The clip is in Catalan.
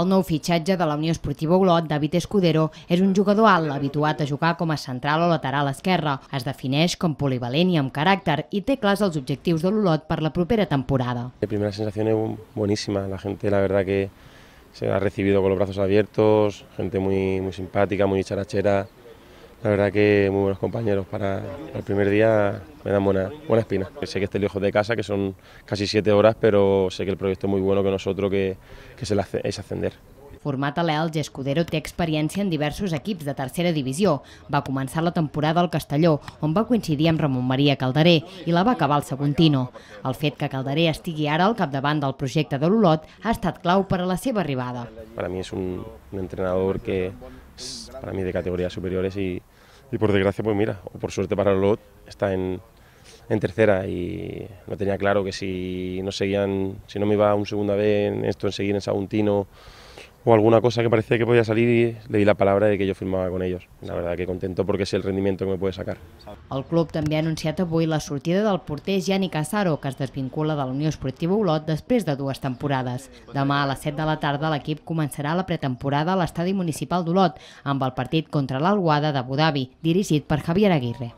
El nou fitxatge de la Unió Esportiva Olot, David Escudero, és un jugador alt habituat a jugar com a central o lateral esquerra. Es defineix com polivalent i amb caràcter i té clars els objectius de l'Olot per la propera temporada. La primera sensació és boníssima. la gent, la veritat, que se ha recibido con los brazos abiertos, gente muy, muy simpática, muy charachera, la verdad que muy buenos compañeros para el primer día me dan buena, buena espina. Sé que esté lejos de casa, que son casi siete horas, pero sé que el proyecto es muy bueno que nosotros, que, que se hace, es ascender. Format a l'Elge, Escudero té experiència en diversos equips de tercera divisió. Va començar la temporada al Castelló, on va coincidir amb Ramon Maria Calderé i la va acabar al Seguntino. El fet que Calderé estigui ara al capdavant del projecte de l'Olot ha estat clau per a la seva arribada. Per a mi és un, un entrenador que Pues, para mí de categorías superiores y, por desgracia, pues mira, o por suerte para Lot, está en, en tercera y no tenía claro que si no seguían, si no me iba un segunda vez en esto, en seguir en Saguntino o alguna cosa que parecía que podía salir y le di la palabra de que yo firmaba con ellos. La verdad que contento porque es el rendimiento que me puede sacar. El club també ha anunciat avui la sortida del porter Gianni Casaro, que es desvincula de la Unió Esportiva Olot després de dues temporades. Demà a les 7 de la tarda l'equip començarà la pretemporada a l'estadi municipal d'Olot amb el partit contra l'Alguada d'Abu Dhabi, dirigit per Javier Aguirre.